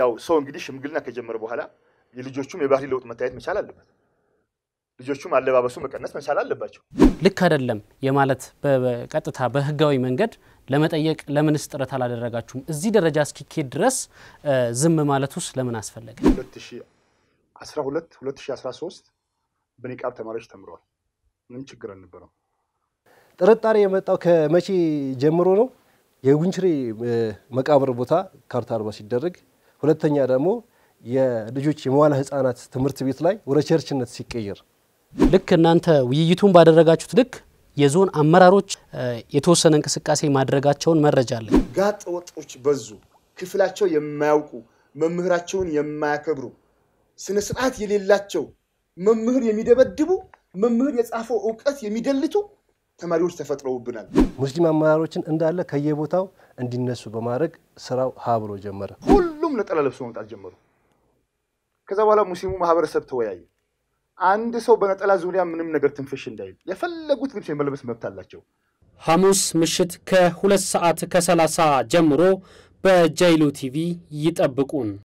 ያው ሰው እንግዲህ ሽምግልና ከጀመረ በኋላ የልጆቹም የባህሪ ለውጥ መታየት መቻል አለበት። ልጆቹም አለባበሱ መቀነስ መቻል አለባቸው። ልክ አይደለም የማለት በቀጥታ በህጋዊ መንገድ ለመጠየቅ ለምንስ ጥረት አላደረጋችሁም? እዚህ ደረጃ እስኪኬድ ድረስ ዝም ማለቱስ ለምን አስፈለገ? 2012 2013 በኒቃብ ተማሪዎች ተምረዋል። ምንም ችግር አልነበረም። ጥርጣሬ የመጣው ከመቼ ጀምሮ ነው? የጉንችሬ መቃብር ቦታ ካርታ አልባ ሲደረግ ሁለተኛ ደግሞ የልጆች የመዋለ ህጻናት ትምህርት ቤት ላይ ወደ ቸርችነት ሲቀየር ልክ እናንተ ውይይቱን ባደረጋችሁት ልክ የዞን አመራሮች የተወሰነ እንቅስቃሴ ማድረጋቸውን መረጃ አለ። ጋጥ ወጦች በዙ። ክፍላቸው የማያውቁ መምህራቸውን የማያከብሩ ስነ ስርዓት የሌላቸው መምህር የሚደበድቡ መምህር የጻፈው እውቀት የሚደልቱ ተማሪዎች ተፈጥረውብናል። ሙስሊም አመራሮችን እንዳለ ከየቦታው እንዲነሱ በማድረግ ስራው ሀብሮ ጀመረ ጀመረ። ሁሉም ነጠላ ለብሶ መምጣት ጀመሩ። ከዛ በኋላ ሙስሊሙ ማህበረሰብ ተወያየ። አንድ ሰው በነጠላ ዙሪያ ምንም ነገር ትንፍሽ እንዳይል፣ የፈለጉት ልብስ የመለበስ መብት አላቸው። ሐሙስ ምሽት ከሁለት ሰዓት ከሰላሳ ጀምሮ በጃይሎ ቲቪ ይጠብቁን።